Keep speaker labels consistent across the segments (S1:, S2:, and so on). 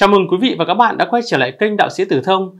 S1: Chào mừng quý vị và các bạn đã quay trở lại kênh Đạo sĩ Tử Thông.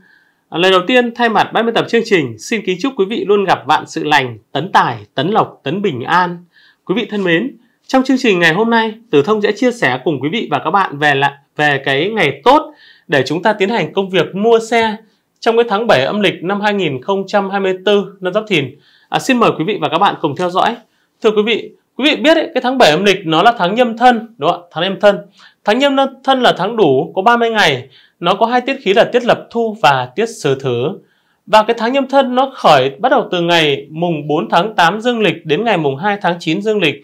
S1: À, lời đầu tiên, thay mặt ban biên tập chương trình, xin kính chúc quý vị luôn gặp vạn sự lành, tấn tài, tấn lộc, tấn bình an. Quý vị thân mến, trong chương trình ngày hôm nay, Tử Thông sẽ chia sẻ cùng quý vị và các bạn về lại về cái ngày tốt để chúng ta tiến hành công việc mua xe trong cái tháng 7 âm lịch năm 2024 năm Giáp Thìn. À, xin mời quý vị và các bạn cùng theo dõi. Thưa quý vị, quý vị biết ấy, cái tháng 7 âm lịch nó là tháng nhâm thân, đúng không ạ? Tháng nhâm thân. Tháng nhâm thân là tháng đủ, có 30 ngày. Nó có hai tiết khí là tiết lập thu và tiết sơ thứ. Và cái tháng nhâm thân nó khởi bắt đầu từ ngày mùng 4 tháng 8 dương lịch đến ngày mùng 2 tháng 9 dương lịch.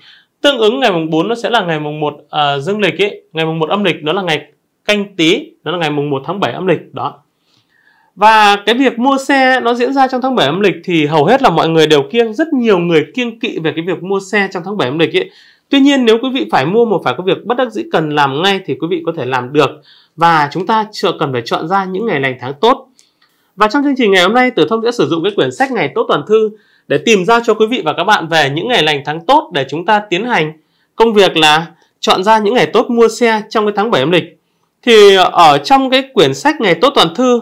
S1: Tương ứng ngày mùng 4 nó sẽ là ngày mùng 1 uh, à, dương lịch ấy, ngày mùng 1 âm lịch nó là ngày canh tí, nó là ngày mùng 1 tháng 7 âm lịch đó. Và cái việc mua xe nó diễn ra trong tháng 7 âm lịch thì hầu hết là mọi người đều kiêng, rất nhiều người kiêng kỵ về cái việc mua xe trong tháng 7 âm lịch ấy. Tuy nhiên nếu quý vị phải mua một vài có việc bất đắc dĩ cần làm ngay thì quý vị có thể làm được và chúng ta chưa cần phải chọn ra những ngày lành tháng tốt. Và trong chương trình ngày hôm nay Tử Thông sẽ sử dụng cái quyển sách ngày tốt toàn thư để tìm ra cho quý vị và các bạn về những ngày lành tháng tốt để chúng ta tiến hành công việc là chọn ra những ngày tốt mua xe trong cái tháng 7 âm lịch. Thì ở trong cái quyển sách ngày tốt toàn thư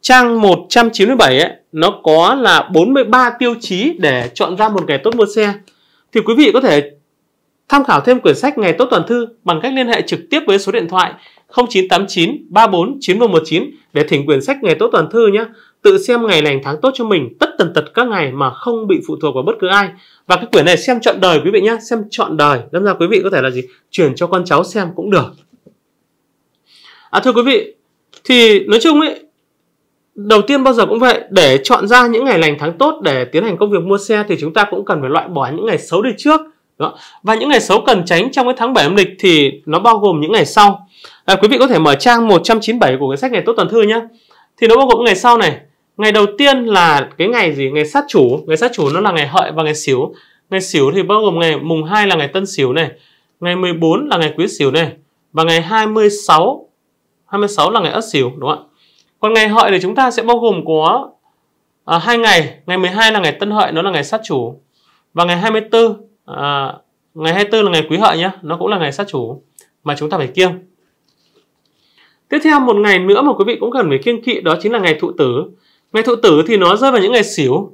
S1: trang 197 ấy, nó có là 43 tiêu chí để chọn ra một ngày tốt mua xe. Thì quý vị có thể Tham khảo thêm quyển sách Ngày tốt tuần thư bằng cách liên hệ trực tiếp với số điện thoại 0989 34 9119 để thỉnh quyển sách Ngày tốt tuần thư nhé. Tự xem ngày lành tháng tốt cho mình tất tần tật các ngày mà không bị phụ thuộc vào bất cứ ai. Và cái quyển này xem trọn đời quý vị nhé, xem trọn đời. Đâm ra quý vị có thể là gì? Chuyển cho con cháu xem cũng được. À thưa quý vị, thì nói chung ấy đầu tiên bao giờ cũng vậy để chọn ra những ngày lành tháng tốt để tiến hành công việc mua xe thì chúng ta cũng cần phải loại bỏ những ngày xấu đi trước đó. Và những ngày xấu cần tránh trong cái tháng 7 âm lịch thì nó bao gồm những ngày sau. À, quý vị có thể mở trang 197 của cái sách ngày tốt tuần thư nhé. Thì nó bao gồm ngày sau này. Ngày đầu tiên là cái ngày gì? Ngày sát chủ. Ngày sát chủ nó là ngày hợi và ngày xỉu. Ngày xỉu thì bao gồm ngày mùng 2 là ngày tân xỉu này. Ngày 14 là ngày quý xỉu này. Và ngày 26 26 là ngày ất xỉu đúng không ạ? Còn ngày hợi thì chúng ta sẽ bao gồm có à, hai ngày. Ngày 12 là ngày tân hợi nó là ngày sát chủ. Và ngày 24 à, ngày 24 là ngày quý hợi nhé nó cũng là ngày sát chủ mà chúng ta phải kiêng tiếp theo một ngày nữa mà quý vị cũng cần phải kiêng kỵ đó chính là ngày thụ tử ngày thụ tử thì nó rơi vào những ngày xỉu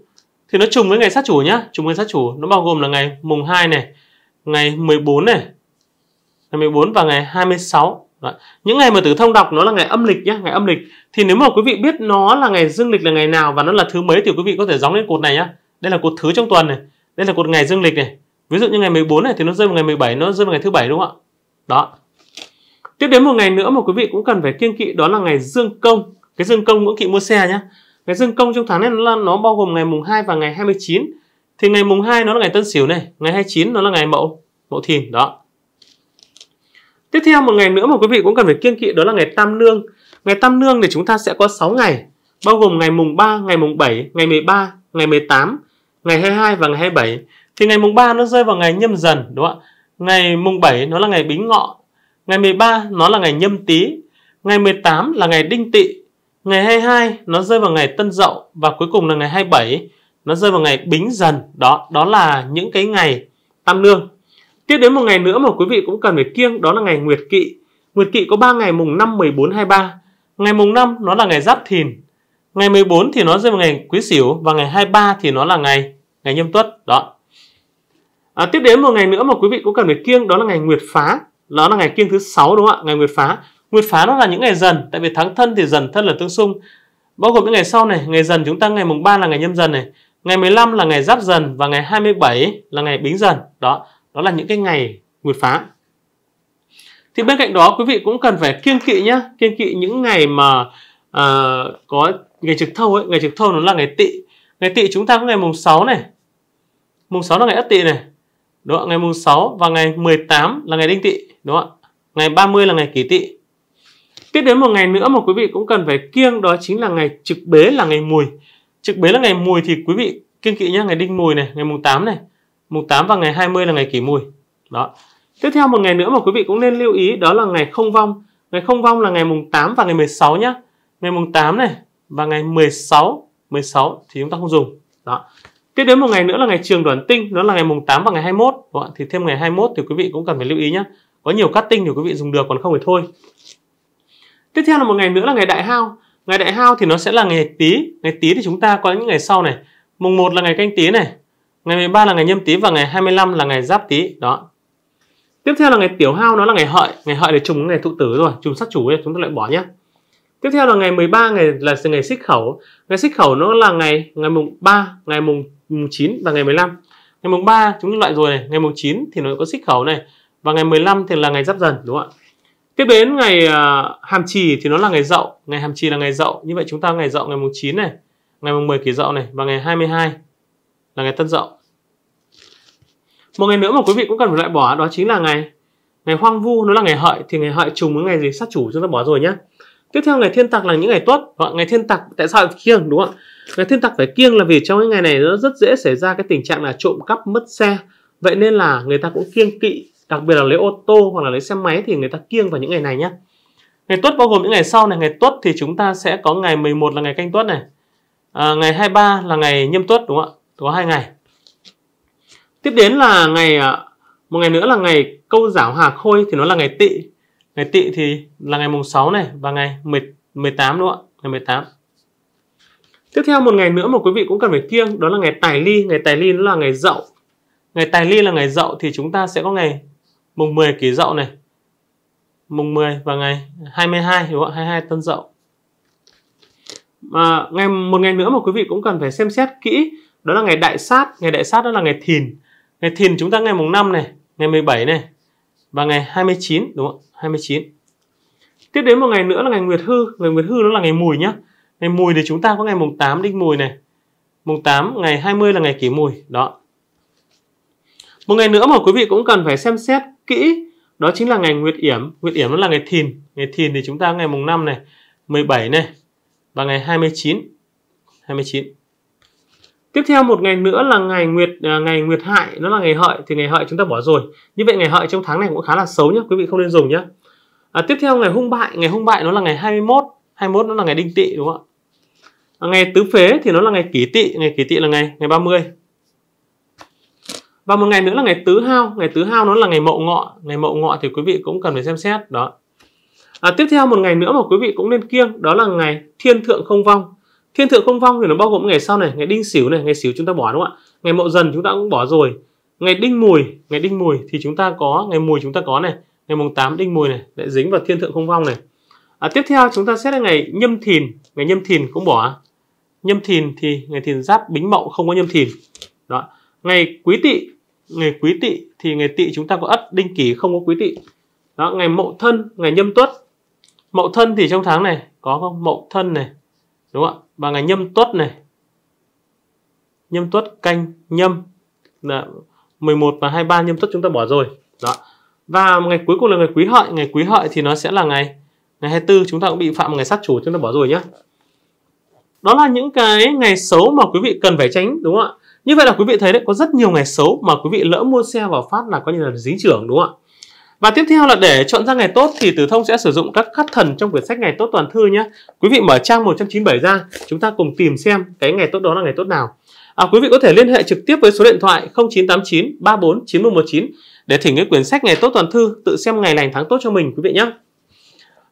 S1: thì nó trùng với ngày sát chủ nhá trùng với sát chủ nó bao gồm là ngày mùng 2 này ngày 14 này ngày 14 và ngày 26 Đấy. những ngày mà tử thông đọc nó là ngày âm lịch nhá, ngày âm lịch thì nếu mà quý vị biết nó là ngày dương lịch là ngày nào và nó là thứ mấy thì quý vị có thể gióng lên cột này nhá đây là cột thứ trong tuần này đây là cột ngày dương lịch này ví dụ như ngày 14 này thì nó rơi vào ngày 17 nó rơi vào ngày thứ bảy đúng không ạ đó tiếp đến một ngày nữa mà quý vị cũng cần phải kiêng kỵ đó là ngày dương công cái dương công ngưỡng kỵ mua xe nhé ngày dương công trong tháng này nó, nó bao gồm ngày mùng 2 và ngày 29 thì ngày mùng 2 nó là ngày tân sửu này ngày 29 nó là ngày mậu mậu thìn đó tiếp theo một ngày nữa mà quý vị cũng cần phải kiêng kỵ đó là ngày tam nương ngày tam nương thì chúng ta sẽ có 6 ngày bao gồm ngày mùng 3, ngày mùng 7, ngày 13, ngày 18, ngày 22 và ngày 27 thì ngày mùng 3 nó rơi vào ngày nhâm dần đúng không ạ? Ngày mùng 7 nó là ngày bính ngọ, ngày 13 nó là ngày nhâm tý, ngày 18 là ngày đinh tỵ, ngày 22 nó rơi vào ngày tân dậu và cuối cùng là ngày 27 nó rơi vào ngày bính dần. Đó, đó là những cái ngày tam nương. Tiếp đến một ngày nữa mà quý vị cũng cần phải kiêng đó là ngày Nguyệt Kỵ. Nguyệt Kỵ có 3 ngày mùng 5, 14, 23. Ngày mùng 5 nó là ngày Giáp Thìn. Ngày 14 thì nó rơi vào ngày Quý Sửu và ngày 23 thì nó là ngày ngày Nhâm Tuất. Đó, À, tiếp đến một ngày nữa mà quý vị cũng cần phải kiêng đó là ngày nguyệt phá. Đó là ngày kiêng thứ sáu đúng không ạ? Ngày nguyệt phá. Nguyệt phá nó là những ngày dần, tại vì tháng thân thì dần thân là tương xung. Bao gồm những ngày sau này, ngày dần chúng ta ngày mùng 3 là ngày nhâm dần này, ngày 15 là ngày giáp dần và ngày 27 là ngày bính dần. Đó, đó là những cái ngày nguyệt phá. Thì bên cạnh đó quý vị cũng cần phải kiêng kỵ nhá, kiêng kỵ những ngày mà uh, có ngày trực thâu ấy, ngày trực thâu nó là ngày tỵ. Ngày tỵ chúng ta có ngày mùng 6 này. Mùng 6 là ngày ất tỵ này, Đúng không? Ngày mùng 6 và ngày 18 là ngày đinh tỵ, đúng không ạ? Ngày 30 là ngày kỷ tỵ. Tiếp đến một ngày nữa mà quý vị cũng cần phải kiêng đó chính là ngày trực bế là ngày mùi. Trực bế là ngày mùi thì quý vị kiêng kỵ nhé, ngày đinh mùi này, ngày mùng 8 này, mùng 8 và ngày 20 là ngày kỷ mùi. Đó. Tiếp theo một ngày nữa mà quý vị cũng nên lưu ý đó là ngày không vong. Ngày không vong là ngày mùng 8 và ngày 16 nhé. Ngày mùng 8 này và ngày 16, 16 thì chúng ta không dùng. Đó. Tiếp đến một ngày nữa là ngày trường đoản tinh, đó là ngày mùng 8 và ngày 21. Đúng không? Thì thêm ngày 21 thì quý vị cũng cần phải lưu ý nhé. Có nhiều cắt tinh thì quý vị dùng được còn không thì thôi. Tiếp theo là một ngày nữa là ngày đại hao. Ngày đại hao thì nó sẽ là ngày tí. Ngày tí thì chúng ta có những ngày sau này. Mùng 1 là ngày canh tí này. Ngày 13 là ngày nhâm tí và ngày 25 là ngày giáp tí. Đó. Tiếp theo là ngày tiểu hao nó là ngày hợi. Ngày hợi để trùng ngày thụ tử rồi, trùng sát chủ ấy, chúng ta lại bỏ nhé. Tiếp theo là ngày 13 ngày là ngày xích khẩu. Ngày xích khẩu nó là ngày ngày mùng 3, ngày mùng 9 và ngày 15. Ngày mùng 3 chúng loại rồi này, ngày mùng 9 thì nó có xích khẩu này và ngày 15 thì là ngày giáp dần đúng không ạ? Tiếp đến ngày uh, hàm trì thì nó là ngày dậu, ngày hàm trì là ngày dậu. Như vậy chúng ta ngày dậu ngày mùng 9 này, ngày mùng 10 kỷ dậu này và ngày 22 là ngày tân dậu. Một ngày nữa mà quý vị cũng cần phải loại bỏ đó chính là ngày ngày hoang vu nó là ngày hợi thì ngày hợi trùng với ngày gì sát chủ chúng ta bỏ rồi nhé tiếp theo ngày thiên tặc là những ngày tuất hoặc vâng, ngày thiên tặc tại sao phải kiêng đúng không ngày thiên tặc phải kiêng là vì trong những ngày này nó rất dễ xảy ra cái tình trạng là trộm cắp mất xe vậy nên là người ta cũng kiêng kỵ đặc biệt là lấy ô tô hoặc là lấy xe máy thì người ta kiêng vào những ngày này nhé ngày tuất bao gồm những ngày sau này ngày tuất thì chúng ta sẽ có ngày 11 là ngày canh tuất này à, ngày 23 là ngày nhâm tuất đúng không ạ có hai ngày tiếp đến là ngày à, một ngày nữa là ngày câu giảo hà khôi thì nó là ngày tỵ Ngày tị thì là ngày mùng 6 này và ngày 18 đúng không ạ? Ngày 18. Tiếp theo một ngày nữa mà quý vị cũng cần phải kiêng đó là ngày tài ly. Ngày tài ly nó là ngày dậu. Ngày tài ly là ngày dậu thì chúng ta sẽ có ngày mùng 10 kỷ dậu này. Mùng 10 và ngày 22 đúng không ạ? 22 tân dậu. Mà ngày một ngày nữa mà quý vị cũng cần phải xem xét kỹ đó là ngày đại sát. Ngày đại sát đó là ngày thìn. Ngày thìn chúng ta ngày mùng 5 này, ngày 17 này, và ngày 29 đúng không? 29. Tiếp đến một ngày nữa là ngày Nguyệt hư, ngày Nguyệt hư đó là ngày Mùi nhá. Ngày Mùi thì chúng ta có ngày mùng 8 đinh Mùi này. Mùng 8 ngày 20 là ngày Kỷ Mùi, đó. Một ngày nữa mà quý vị cũng cần phải xem xét kỹ đó chính là ngày Nguyệt Yểm. Nguyệt Yểm nó là ngày Thìn. Ngày Thìn thì chúng ta ngày mùng 5 này, 17 này và ngày 29. 29. Tiếp theo một ngày nữa là ngày nguyệt à, ngày nguyệt hại, nó là ngày hợi thì ngày hợi chúng ta bỏ rồi. Như vậy ngày hợi trong tháng này cũng khá là xấu nhé, quý vị không nên dùng nhé. À, tiếp theo ngày hung bại, ngày hung bại nó là ngày 21, 21 nó là ngày đinh tỵ đúng không ạ? À, ngày tứ phế thì nó là ngày kỷ tỵ, ngày kỷ tỵ là ngày ngày 30. Và một ngày nữa là ngày tứ hao, ngày tứ hao nó là ngày mậu ngọ, ngày mậu ngọ thì quý vị cũng cần phải xem xét đó. À, tiếp theo một ngày nữa mà quý vị cũng nên kiêng đó là ngày thiên thượng không vong thiên thượng không vong thì nó bao gồm ngày sau này ngày đinh sửu này ngày sửu chúng ta bỏ đúng không ạ ngày mậu dần chúng ta cũng bỏ rồi ngày đinh mùi ngày đinh mùi thì chúng ta có ngày mùi chúng ta có này ngày mùng 8 đinh mùi này lại dính vào thiên thượng không vong này à, tiếp theo chúng ta xét là ngày nhâm thìn ngày nhâm thìn cũng bỏ nhâm thìn thì ngày thìn giáp bính mậu không có nhâm thìn đó ngày quý tỵ ngày quý tỵ thì ngày tỵ chúng ta có ất đinh kỷ không có quý tỵ đó ngày mậu thân ngày nhâm tuất mậu thân thì trong tháng này có không mậu thân này đúng không ạ và ngày nhâm tuất này nhâm tuất canh nhâm là 11 và 23 nhâm tuất chúng ta bỏ rồi đó và ngày cuối cùng là ngày quý hợi ngày quý hợi thì nó sẽ là ngày ngày 24 chúng ta cũng bị phạm ngày sát chủ chúng ta bỏ rồi nhé đó là những cái ngày xấu mà quý vị cần phải tránh đúng không ạ như vậy là quý vị thấy đấy có rất nhiều ngày xấu mà quý vị lỡ mua xe vào phát là coi như là dính trưởng đúng không ạ và tiếp theo là để chọn ra ngày tốt thì Tử Thông sẽ sử dụng các khắc thần trong quyển sách ngày tốt toàn thư nhé. Quý vị mở trang 197 ra, chúng ta cùng tìm xem cái ngày tốt đó là ngày tốt nào. À, quý vị có thể liên hệ trực tiếp với số điện thoại 0989 34 9119 để thỉnh cái quyển sách ngày tốt toàn thư tự xem ngày lành tháng tốt cho mình quý vị nhé.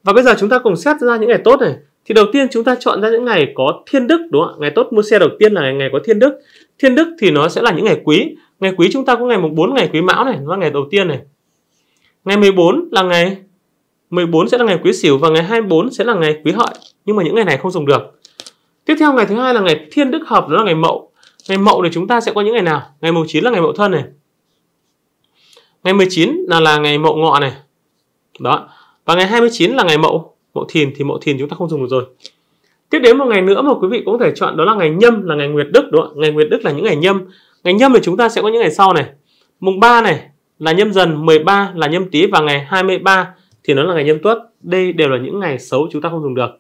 S1: Và bây giờ chúng ta cùng xét ra những ngày tốt này. Thì đầu tiên chúng ta chọn ra những ngày có thiên đức đúng không ạ? Ngày tốt mua xe đầu tiên là ngày, ngày có thiên đức. Thiên đức thì nó sẽ là những ngày quý. Ngày quý chúng ta có ngày mùng 4 ngày quý mão này, nó là ngày đầu tiên này. Ngày 14 là ngày 14 sẽ là ngày Quý Sửu và ngày 24 sẽ là ngày Quý Hợi, nhưng mà những ngày này không dùng được. Tiếp theo ngày thứ hai là ngày Thiên Đức Hợp đó là ngày Mậu. Ngày Mậu thì chúng ta sẽ có những ngày nào? Ngày mùng 9 là ngày Mậu Thân này. Ngày 19 là là ngày Mậu Ngọ này. Đó. Và ngày 29 là ngày Mậu, Mậu Thìn thì Mậu Thìn chúng ta không dùng được rồi. Tiếp đến một ngày nữa mà quý vị cũng có thể chọn đó là ngày Nhâm là ngày Nguyệt Đức đúng không? Ngày Nguyệt Đức là những ngày Nhâm. Ngày Nhâm thì chúng ta sẽ có những ngày sau này. Mùng 3 này, là nhâm dần, 13 là nhâm tý và ngày 23 thì nó là ngày nhâm tuất. Đây đều là những ngày xấu chúng ta không dùng được.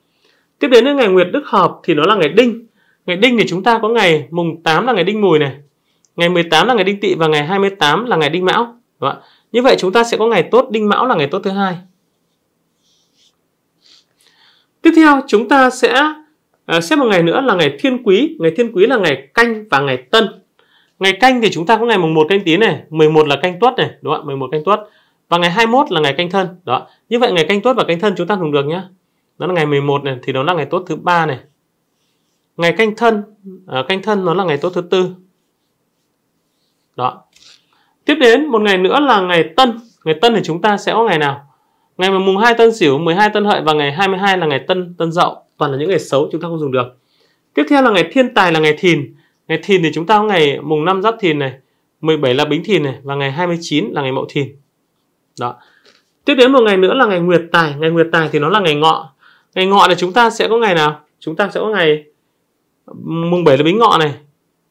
S1: Tiếp đến đến ngày Nguyệt Đức Hợp thì nó là ngày Đinh. Ngày Đinh thì chúng ta có ngày mùng 8 là ngày Đinh Mùi này, ngày 18 là ngày Đinh Tỵ và ngày 28 là ngày Đinh Mão. Đúng không? Như vậy chúng ta sẽ có ngày tốt Đinh Mão là ngày tốt thứ hai. Tiếp theo chúng ta sẽ à, xếp một ngày nữa là ngày Thiên Quý. Ngày Thiên Quý là ngày Canh và ngày Tân. Ngày canh thì chúng ta có ngày mùng 1 canh tí này, 11 là canh tuất này, đúng không ạ? 11 canh tuất. Và ngày 21 là ngày canh thân. Đó. Như vậy ngày canh tuất và canh thân chúng ta dùng được nhá. Đó là ngày 11 này thì nó là ngày tốt thứ ba này. Ngày canh thân, à, canh thân nó là ngày tốt thứ tư. Đó. Tiếp đến một ngày nữa là ngày tân. Ngày tân thì chúng ta sẽ có ngày nào? Ngày mùng 2 tân sửu, 12 tân hợi và ngày 22 là ngày tân tân dậu. Toàn là những ngày xấu chúng ta không dùng được. Tiếp theo là ngày thiên tài là ngày thìn. Ngày thìn thì chúng ta có ngày mùng 5 giáp thìn này, 17 là bính thìn này và ngày 29 là ngày mậu thìn. Đó. Tiếp đến một ngày nữa là ngày nguyệt tài, ngày nguyệt tài thì nó là ngày ngọ. Ngày ngọ thì chúng ta sẽ có ngày nào? Chúng ta sẽ có ngày mùng 7 là bính ngọ này,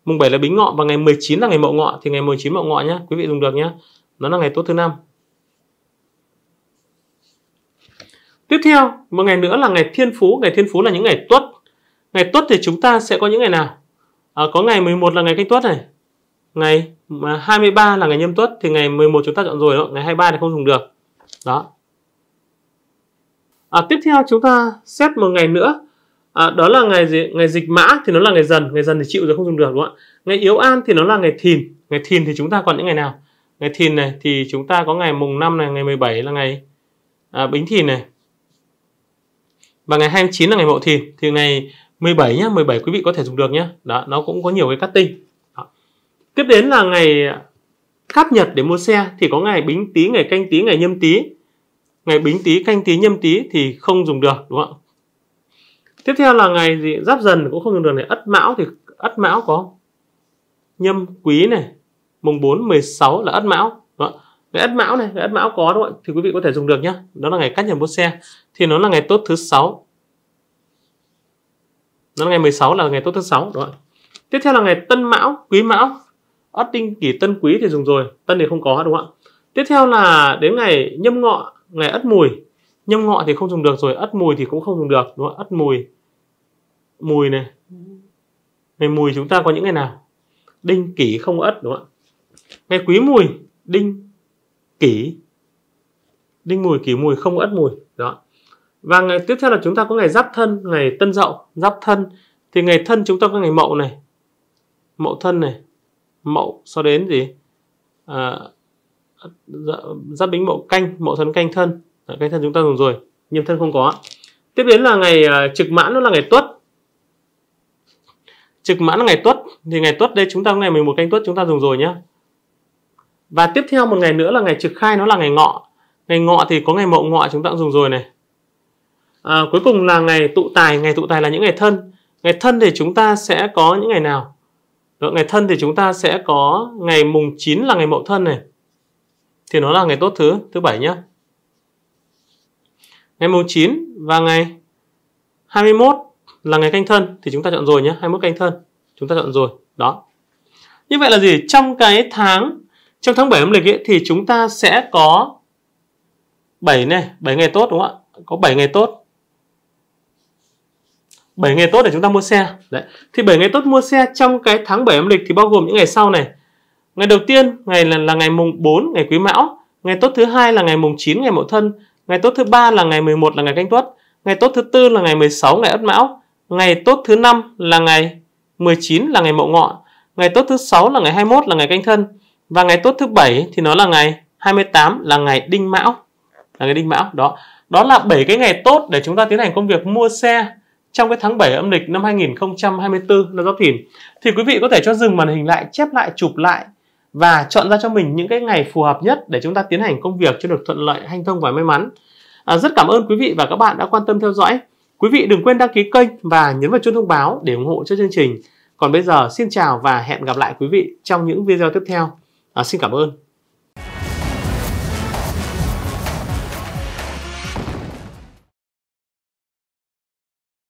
S1: mùng 7 là bính ngọ và ngày 19 là ngày mậu ngọ thì ngày 19 mậu ngọ nhá, quý vị dùng được nhá. Nó là ngày tốt thứ năm. Tiếp theo, một ngày nữa là ngày thiên phú, ngày thiên phú là những ngày tuất. Ngày tuất thì chúng ta sẽ có những ngày nào? à, có ngày 11 là ngày canh tuất này ngày 23 à, là ngày nhâm tuất thì ngày 11 chúng ta chọn rồi đó ngày 23 thì không dùng được đó à, tiếp theo chúng ta xét một ngày nữa à, đó là ngày gì? ngày dịch mã thì nó là ngày dần ngày dần thì chịu rồi không dùng được đúng không ạ ngày yếu an thì nó là ngày thìn ngày thìn thì chúng ta còn những ngày nào ngày thìn này thì chúng ta có ngày mùng 5 này ngày 17 là ngày à, bính thìn này và ngày 29 là ngày mậu thìn thì ngày 17 nhé 17 quý vị có thể dùng được nhé đó nó cũng có nhiều cái cutting đó. tiếp đến là ngày cắt nhật để mua xe thì có ngày bính tý ngày canh tý ngày nhâm tý ngày bính tý canh tý nhâm tý thì không dùng được đúng không tiếp theo là ngày gì giáp dần cũng không dùng được này ất mão thì ất mão có nhâm quý này mùng 4 16 là ất mão đúng không? Ngày ất mão này cái ất mão có đúng không thì quý vị có thể dùng được nhé đó là ngày cắt nhật mua xe thì nó là ngày tốt thứ sáu đó là ngày 16 là ngày tốt thứ sáu, đúng không ạ? Tiếp theo là ngày Tân Mão, Quý Mão. Ất Đinh kỷ Tân Quý thì dùng rồi, Tân thì không có đúng không ạ? Tiếp theo là đến ngày Nhâm Ngọ, ngày Ất Mùi. Nhâm Ngọ thì không dùng được rồi, Ất Mùi thì cũng không dùng được đúng không ạ? Ất Mùi. Mùi này. Ngày Mùi chúng ta có những ngày nào? Đinh kỷ không Ất đúng không ạ? Ngày Quý Mùi, Đinh kỷ Đinh Mùi kỷ Mùi không Ất Mùi và ngày tiếp theo là chúng ta có ngày giáp thân ngày tân dậu giáp thân thì ngày thân chúng ta có ngày mậu này mậu thân này mậu sau đến gì à, dạ, giáp bính mậu canh mậu thân canh thân à, canh thân chúng ta dùng rồi nhâm thân không có tiếp đến là ngày uh, trực mãn nó là ngày tuất trực mãn là ngày tuất thì ngày tuất đây chúng ta có ngày 11 canh tuất chúng ta dùng rồi nhé và tiếp theo một ngày nữa là ngày trực khai nó là ngày ngọ ngày ngọ thì có ngày mậu ngọ chúng ta cũng dùng rồi này à, cuối cùng là ngày tụ tài ngày tụ tài là những ngày thân ngày thân thì chúng ta sẽ có những ngày nào Đó, ờ, ngày thân thì chúng ta sẽ có ngày mùng 9 là ngày mậu thân này thì nó là ngày tốt thứ thứ bảy nhá ngày mùng 9 và ngày 21 là ngày canh thân thì chúng ta chọn rồi nhé 21 canh thân chúng ta chọn rồi đó như vậy là gì trong cái tháng trong tháng 7 âm lịch ấy, thì chúng ta sẽ có 7 này 7 ngày tốt đúng không ạ có 7 ngày tốt 7 ngày tốt để chúng ta mua xe đấy thì 7 ngày tốt mua xe trong cái tháng 7 âm lịch thì bao gồm những ngày sau này ngày đầu tiên ngày là, là ngày mùng 4 ngày quý mão ngày tốt thứ hai là ngày mùng 9 ngày mậu thân ngày tốt thứ ba là ngày 11 là ngày canh tuất ngày tốt thứ tư là ngày 16 ngày ất mão ngày tốt thứ năm là ngày 19 là ngày mậu ngọ ngày tốt thứ sáu là ngày 21 là ngày canh thân và ngày tốt thứ bảy thì nó là ngày 28 là ngày đinh mão là ngày đinh mão đó đó là 7 cái ngày tốt để chúng ta tiến hành công việc mua xe trong cái tháng 7 âm lịch năm 2024 là Giáp Thìn thì quý vị có thể cho dừng màn hình lại, chép lại, chụp lại và chọn ra cho mình những cái ngày phù hợp nhất để chúng ta tiến hành công việc cho được thuận lợi, hanh thông và may mắn. À, rất cảm ơn quý vị và các bạn đã quan tâm theo dõi. Quý vị đừng quên đăng ký kênh và nhấn vào chuông thông báo để ủng hộ cho chương trình. Còn bây giờ xin chào và hẹn gặp lại quý vị trong những video tiếp theo. À, xin cảm ơn.